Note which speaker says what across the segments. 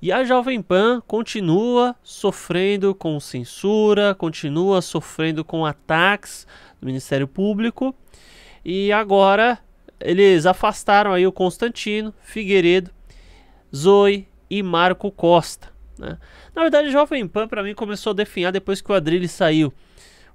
Speaker 1: E a Jovem Pan continua sofrendo com censura, continua sofrendo com ataques do Ministério Público. E agora eles afastaram aí o Constantino, Figueiredo, Zoe e Marco Costa. Né? Na verdade, a Jovem Pan para mim começou a definhar depois que o Adrilles saiu.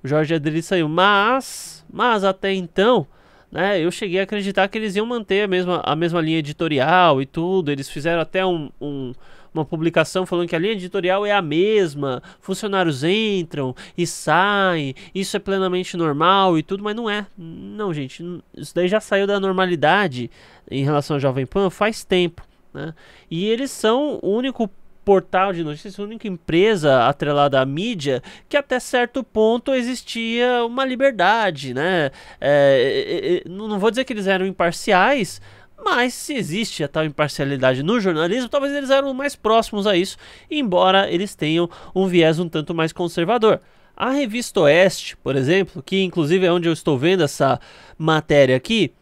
Speaker 1: O Jorge Adrilles saiu, mas, mas até então, né, eu cheguei a acreditar que eles iam manter a mesma, a mesma linha editorial e tudo. Eles fizeram até um, um uma publicação falando que a linha editorial é a mesma, funcionários entram e saem, isso é plenamente normal e tudo, mas não é. Não, gente, isso daí já saiu da normalidade em relação ao Jovem Pan faz tempo. Né? E eles são o único portal de notícias, a única empresa atrelada à mídia que até certo ponto existia uma liberdade, né? É, é, é, é não vou dizer que eles eram imparciais, mas se existe a tal imparcialidade no jornalismo, talvez eles eram mais próximos a isso, embora eles tenham um viés um tanto mais conservador. A revista Oeste, por exemplo, que inclusive é onde eu estou vendo essa matéria aqui,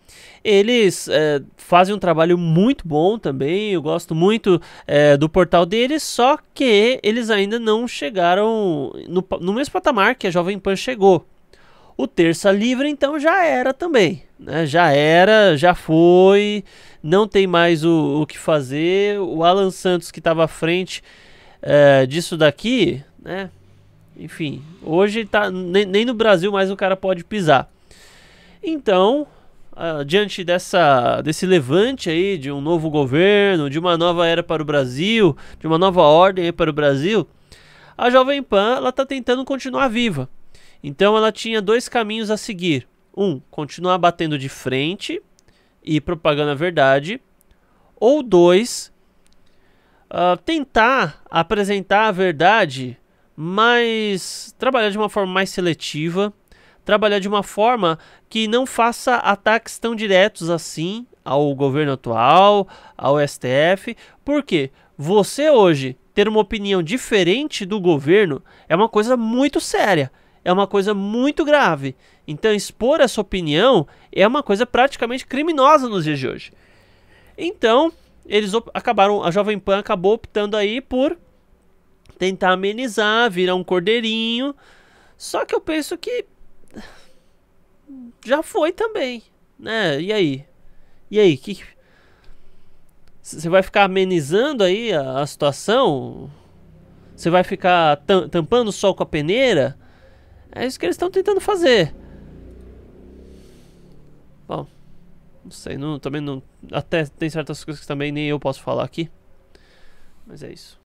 Speaker 1: eles é, fazem um trabalho muito bom também. Eu gosto muito é, do portal deles, só que eles ainda não chegaram no, no mesmo patamar que a Jovem Pan chegou. O terça livre então já era também, né? Já era, já foi, não tem mais o, o que fazer. O Alan Santos que estava à frente é, disso daqui, né? Enfim, hoje tá nem, nem no Brasil mais o cara pode pisar. Então, Uh, diante dessa, desse levante aí de um novo governo, de uma nova era para o Brasil, de uma nova ordem para o Brasil, a Jovem Pan está tentando continuar viva. Então ela tinha dois caminhos a seguir: um, continuar batendo de frente e propagando a verdade, ou dois, uh, tentar apresentar a verdade, mas trabalhar de uma forma mais seletiva, trabalhar de uma forma que não faça ataques tão diretos assim ao governo atual, ao STF. porque Você hoje ter uma opinião diferente do governo é uma coisa muito séria é uma coisa muito grave. Então, expor essa opinião é uma coisa praticamente criminosa nos dias de hoje. Então, eles acabaram, a Jovem Pan acabou optando aí por tentar amenizar, virar um cordeirinho. Só que eu penso que já foi também, né? E aí? E aí, que você vai ficar amenizando aí a, a situação? Você vai ficar tampando o sol com a peneira? É isso que eles estão tentando fazer. Bom, não sei, não, também não. Até tem certas coisas que também nem eu posso falar aqui. Mas é isso.